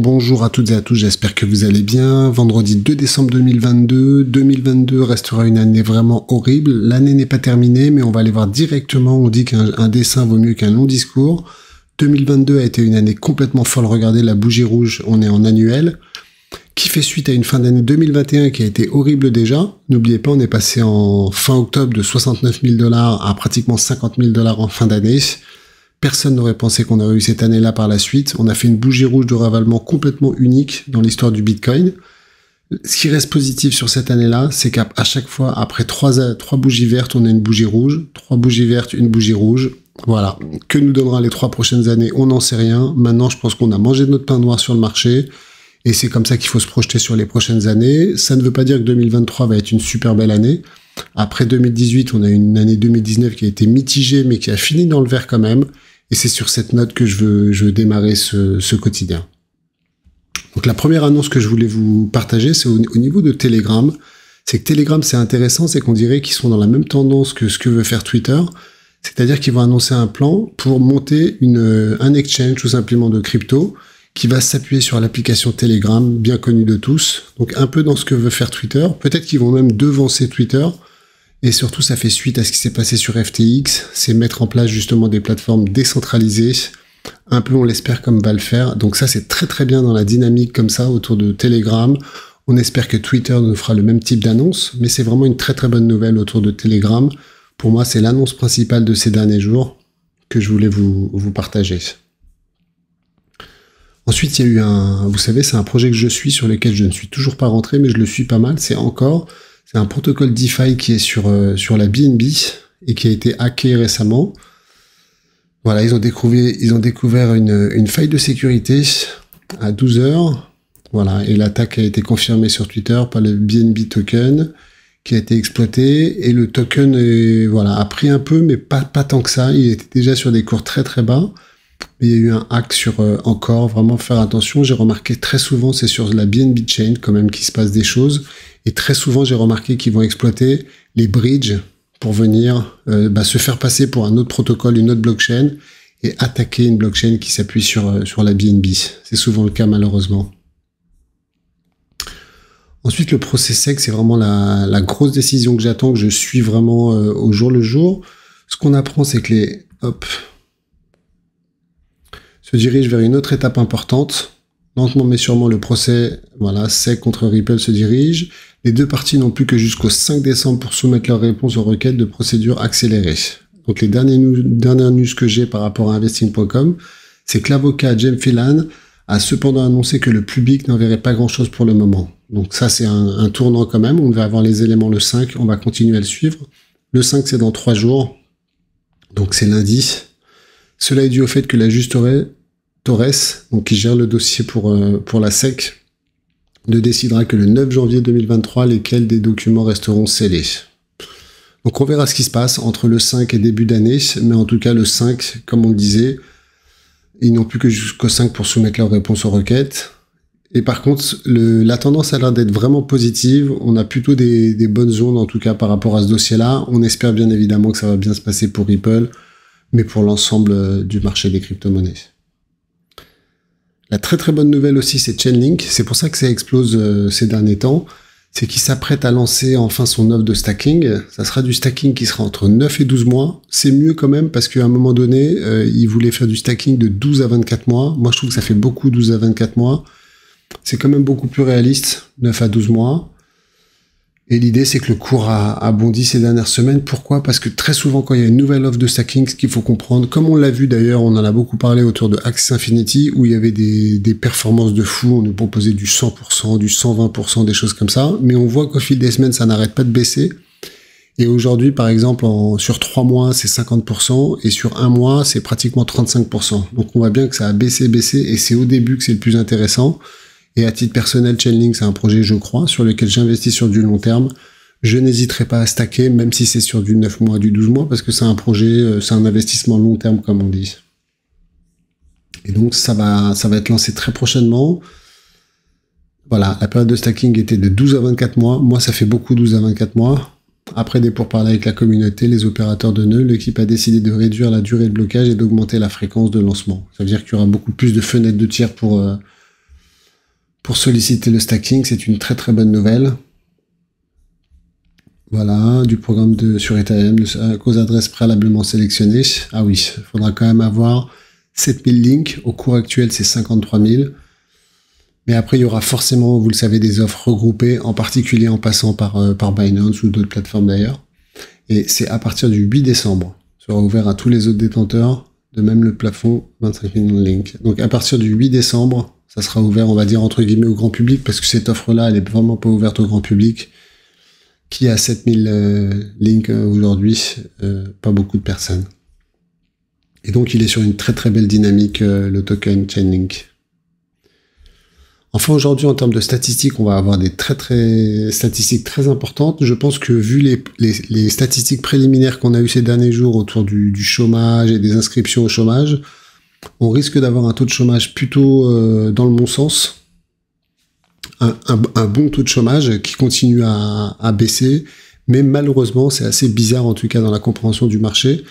Bonjour à toutes et à tous, j'espère que vous allez bien. Vendredi 2 décembre 2022. 2022 restera une année vraiment horrible. L'année n'est pas terminée, mais on va aller voir directement. On dit qu'un dessin vaut mieux qu'un long discours. 2022 a été une année complètement folle. Regardez la bougie rouge, on est en annuel. Qui fait suite à une fin d'année 2021 qui a été horrible déjà. N'oubliez pas, on est passé en fin octobre de 69 000 dollars à pratiquement 50 000 dollars en fin d'année. Personne n'aurait pensé qu'on aurait eu cette année-là par la suite. On a fait une bougie rouge de ravalement complètement unique dans l'histoire du Bitcoin. Ce qui reste positif sur cette année-là, c'est qu'à chaque fois, après trois, trois bougies vertes, on a une bougie rouge. Trois bougies vertes, une bougie rouge. Voilà. Que nous donnera les trois prochaines années, on n'en sait rien. Maintenant, je pense qu'on a mangé notre pain noir sur le marché. Et c'est comme ça qu'il faut se projeter sur les prochaines années. Ça ne veut pas dire que 2023 va être une super belle année. Après 2018, on a une année 2019 qui a été mitigée, mais qui a fini dans le vert quand même. Et c'est sur cette note que je veux, démarrer ce, quotidien. Donc la première annonce que je voulais vous partager, c'est au, niveau de Telegram. C'est que Telegram, c'est intéressant, c'est qu'on dirait qu'ils sont dans la même tendance que ce que veut faire Twitter. C'est-à-dire qu'ils vont annoncer un plan pour monter un exchange tout simplement de crypto qui va s'appuyer sur l'application Telegram, bien connue de tous. Donc un peu dans ce que veut faire Twitter. Peut-être qu'ils vont même devancer Twitter et surtout, ça fait suite à ce qui s'est passé sur FTX, c'est mettre en place justement des plateformes décentralisées, un peu on l'espère comme va le faire. Donc ça, c'est très très bien dans la dynamique comme ça autour de Telegram. On espère que Twitter nous fera le même type d'annonce, mais c'est vraiment une très très bonne nouvelle autour de Telegram. Pour moi, c'est l'annonce principale de ces derniers jours que je voulais vous, vous partager. Ensuite, il y a eu un, vous savez, c'est un projet que je suis sur lequel je ne suis toujours pas rentré, mais je le suis pas mal. C'est encore c'est un protocole DeFi qui est sur, euh, sur la BNB et qui a été hacké récemment. Voilà, ils ont découvert, ils ont découvert une, une faille de sécurité à 12 heures. Voilà, et l'attaque a été confirmée sur Twitter par le BNB token qui a été exploité et le token voilà, a pris un peu mais pas, pas tant que ça, il était déjà sur des cours très très bas mais il y a eu un hack sur euh, encore, vraiment faire attention. J'ai remarqué très souvent, c'est sur la BNB chain quand même qu'il se passe des choses. Et très souvent, j'ai remarqué qu'ils vont exploiter les bridges pour venir euh, bah, se faire passer pour un autre protocole, une autre blockchain, et attaquer une blockchain qui s'appuie sur, euh, sur la BNB. C'est souvent le cas malheureusement. Ensuite, le procès sec, c'est vraiment la, la, grosse décision que j'attends, que je suis vraiment au jour le jour. Ce qu'on apprend, c'est que les... Hop, se dirige vers une autre étape importante. Lentement mais sûrement, le procès, voilà, SEC contre Ripple se dirige. Les deux parties n'ont plus que jusqu'au 5 décembre pour soumettre leurs réponse aux requêtes de procédure accélérée. Donc les derniers news, dernières news que j'ai par rapport à investing.com, c'est que l'avocat James Phelan a cependant annoncé que le public n'enverrait pas grand-chose pour le moment. Donc ça, c'est un, tournant quand même. On va avoir les éléments le 5, on va continuer à le suivre. Le 5, c'est dans 3 jours. Donc c'est lundi. Cela est dû au fait que la Torres, donc qui gère le dossier pour, euh, pour la SEC, ne décidera que le 9 janvier 2023 lesquels des documents resteront scellés. Donc on verra ce qui se passe entre le 5 et début d'année, mais en tout cas le 5, comme on le disait, ils n'ont plus que jusqu'au 5 pour soumettre leurs réponses aux requêtes. Et par contre, la tendance a l'air d'être vraiment positive. On a plutôt des, des, bonnes ondes, en tout cas, par rapport à ce dossier-là. On espère bien évidemment que ça va bien se passer pour Ripple mais pour l'ensemble euh, du marché des crypto-monnaies. La très très bonne nouvelle aussi, c'est Chainlink. C'est pour ça que ça explose euh, ces derniers temps. C'est qu'il s'apprête à lancer enfin son offre de stacking. Ça sera du stacking qui sera entre 9 et 12 mois. C'est mieux quand même parce qu'à un moment donné, euh, il voulait faire du stacking de 12 à 24 mois. Moi, je trouve que ça fait beaucoup 12 à 24 mois. C'est quand même beaucoup plus réaliste, 9 à 12 mois. Et l'idée, c'est que le cours a, a, bondi ces dernières semaines. Pourquoi Parce que très souvent, quand il y a une nouvelle offre de stacking, ce qu'il faut comprendre, comme on l'a vu d'ailleurs, on en a beaucoup parlé autour de Axis Infinity, où il y avait des, performances de fou, on nous proposait du 100%, du 120%, des choses comme ça. Mais on voit qu'au fil des semaines, ça n'arrête pas de baisser. Et aujourd'hui, par exemple, en, sur trois mois, c'est 50%, et sur un mois, c'est pratiquement 35%. Donc on voit bien que ça a baissé, baissé, et c'est au début que c'est le plus intéressant. Et à titre personnel, Chainlink, c'est un projet, je crois, sur lequel j'investis sur du long terme. Je n'hésiterai pas à stacker, même si c'est sur du 9 mois, du 12 mois, parce que c'est un projet, euh, c'est un investissement long terme, comme on dit. Et donc, ça va, ça va être lancé très prochainement. Voilà, la période de stacking était de 12 à 24 mois. Moi, ça fait beaucoup 12 à 24 mois. Après des pourparlers avec la communauté, les opérateurs de nœuds, l'équipe a décidé de réduire la durée de blocage et d'augmenter la fréquence de lancement. Ça veut dire qu'il y aura beaucoup plus de fenêtres de tir pour, euh, pour solliciter le stacking, c'est une très très bonne nouvelle. Voilà, du programme de, sur Ethereum, cause euh, adresse préalablement sélectionnées. Ah oui, il faudra quand même avoir 7000 links. Au cours actuel, c'est 53 000. Mais après, il y aura forcément, vous le savez, des offres regroupées, en particulier en passant par, euh, par Binance ou d'autres plateformes d'ailleurs. Et c'est à partir du 8 décembre. Ça sera ouvert à tous les autres détenteurs, de même le plafond 25 000 links. Donc à partir du 8 décembre, ça sera ouvert, on va dire, entre guillemets, au grand public, parce que cette offre-là, elle est vraiment pas ouverte au grand public. Qui a 7000 euh, links euh, aujourd'hui euh, Pas beaucoup de personnes. Et donc, il est sur une très très belle dynamique, le token Chainlink. Enfin, aujourd'hui, en termes de statistiques, on va avoir des très très statistiques très importantes. Je pense que vu les, les, statistiques préliminaires qu'on a eu ces derniers jours autour du, chômage et des inscriptions au chômage, on risque d'avoir un taux de chômage plutôt euh, dans le bon sens, un, bon taux de chômage qui continue à, baisser, mais malheureusement, c'est assez bizarre en tout cas dans la compréhension du marché,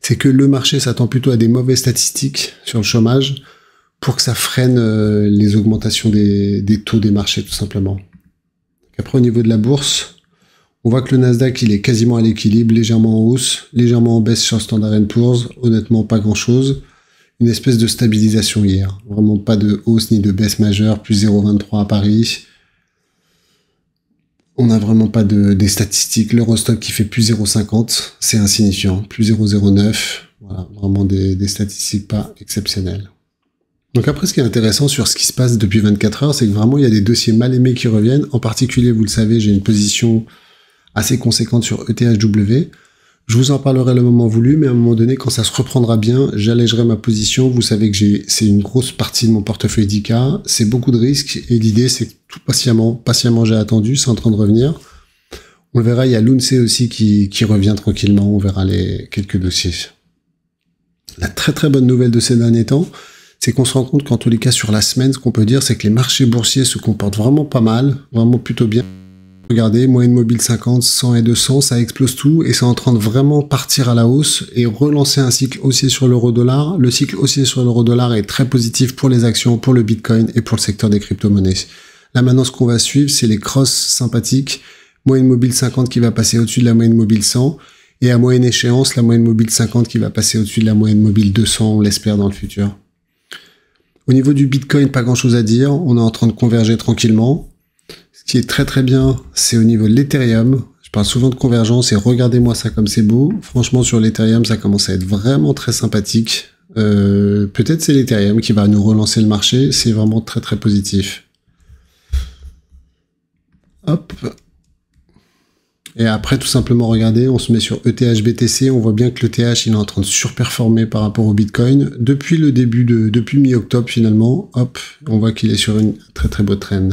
c'est que le marché s'attend plutôt à des mauvaises statistiques sur le chômage pour que ça freine euh, les augmentations des, taux des marchés tout simplement. après au niveau de la bourse, on voit que le Nasdaq il est quasiment à l'équilibre, légèrement en hausse, légèrement en baisse sur Standard Poor's, honnêtement pas grand chose une espèce de stabilisation hier. Vraiment pas de hausse ni de baisse majeure, plus 0,23 à Paris. On n'a vraiment pas de, des statistiques. L'Eurostock qui fait plus 0,50, c'est insignifiant. Plus 0,09, voilà, vraiment des, des statistiques pas exceptionnelles. Donc après, ce qui est intéressant sur ce qui se passe depuis 24 heures, c'est que vraiment, il y a des dossiers mal aimés qui reviennent. En particulier, vous le savez, j'ai une position assez conséquente sur ETHW. Je vous en parlerai le moment voulu, mais à un moment donné, quand ça se reprendra bien, j'allégerai ma position. Vous savez que j'ai, c'est une grosse partie de mon portefeuille d'ICA. C'est beaucoup de risques et l'idée, c'est que tout patiemment, patiemment, j'ai attendu. C'est en train de revenir. On le verra. Il y a l'UNCE aussi qui, qui revient tranquillement. On verra les quelques dossiers. La très très bonne nouvelle de ces derniers temps, c'est qu'on se rend compte qu'en tous les cas, sur la semaine, ce qu'on peut dire, c'est que les marchés boursiers se comportent vraiment pas mal, vraiment plutôt bien. Regardez, moyenne mobile 50, 100 et 200, ça explose tout et c'est en train de vraiment partir à la hausse et relancer un cycle haussier sur l'euro dollar. Le cycle haussier sur l'euro dollar est très positif pour les actions, pour le bitcoin et pour le secteur des crypto-monnaies. Là maintenant, ce qu'on va suivre, c'est les crosses sympathiques. Moyenne mobile 50 qui va passer au-dessus de la moyenne mobile 100 et à moyenne échéance, la moyenne mobile 50 qui va passer au-dessus de la moyenne mobile 200, on l'espère dans le futur. Au niveau du Bitcoin, pas grand chose à dire. On est en train de converger tranquillement qui est très très bien, c'est au niveau de l'Ethereum. Je parle souvent de convergence et regardez-moi ça comme c'est beau. Franchement, sur l'Ethereum, ça commence à être vraiment très sympathique. Euh, peut-être c'est l'Ethereum qui va nous relancer le marché. C'est vraiment très très positif. Hop. Et après, tout simplement, regardez, on se met sur ETH BTC. On voit bien que l'ETH, il est en train de surperformer par rapport au Bitcoin. Depuis le début de, depuis mi-octobre, finalement, hop, on voit qu'il est sur une très très beau trend.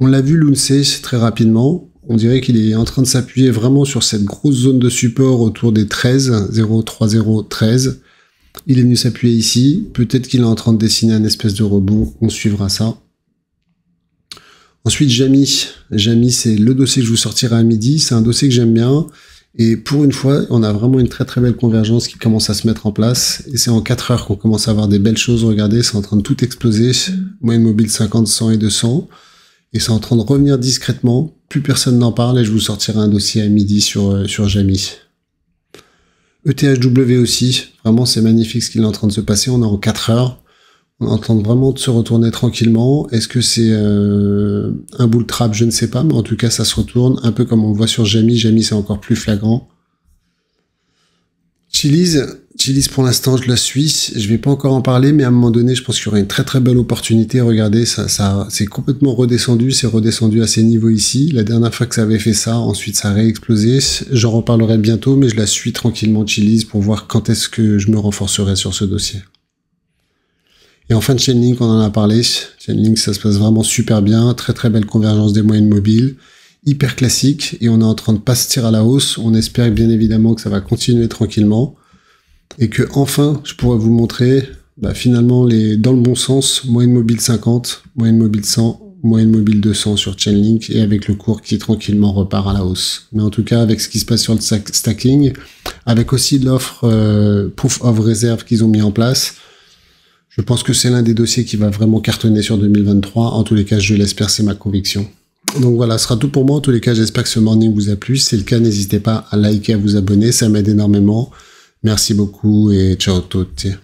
On l'a vu l'UNCE très rapidement. On dirait qu'il est en train de s'appuyer vraiment sur cette grosse zone de support autour des 13, 0, 3, 0, 13. Il est venu s'appuyer ici. Peut-être qu'il est en train de dessiner un espèce de rebond. On suivra ça. Ensuite, Jamy. Jamy, c'est le dossier que je vous sortirai à midi. C'est un dossier que j'aime bien. Et pour une fois, on a vraiment une très très belle convergence qui commence à se mettre en place. Et c'est en 4 heures qu'on commence à avoir des belles choses. Regardez, c'est en train de tout exploser. Mm. Moyenne mobile 50, 100 et 200 et c'est en train de revenir discrètement. Plus personne n'en parle et je vous sortirai un dossier à midi sur, euh, sur Jamie. ETHW aussi, vraiment c'est magnifique ce qu'il est en train de se passer, on est en 4 heures, on est en train vraiment de se retourner tranquillement. Est-ce que c'est euh, un boule trap, je ne sais pas, mais en tout cas ça se retourne, un peu comme on le voit sur Jamie, Jamie c'est encore plus flagrant. Chili's, Chili's pour l'instant, je la suis. Je vais pas encore en parler, mais à un moment donné, je pense qu'il y aura une très très belle opportunité. Regardez, ça, ça, c'est complètement redescendu. C'est redescendu à ces niveaux ici. La dernière fois que ça avait fait ça, ensuite ça a réexplosé. J'en reparlerai bientôt, mais je la suis tranquillement Chili's pour voir quand est-ce que je me renforcerai sur ce dossier. Et enfin, Chainlink, on en a parlé. Chainlink, ça se passe vraiment super bien. Très très belle convergence des moyennes mobiles hyper classique et on est en train de pas se à la hausse. On espère bien évidemment que ça va continuer tranquillement et que enfin je pourrais vous montrer bah, finalement les dans le bon sens moyenne mobile 50, moyenne mobile 100, moyenne mobile 200 sur Chainlink et avec le cours qui tranquillement repart à la hausse. Mais en tout cas avec ce qui se passe sur le stacking, avec aussi l'offre euh, proof of reserve qu'ils ont mis en place. Je pense que c'est l'un des dossiers qui va vraiment cartonner sur 2023. En tous les cas, je l'espère, c'est ma conviction. Donc voilà, ce sera tout pour moi. En tous les cas, j'espère que ce morning vous a plu. Si c'est le cas, n'hésitez pas à liker, à vous abonner. Ça m'aide énormément. Merci beaucoup et ciao tous.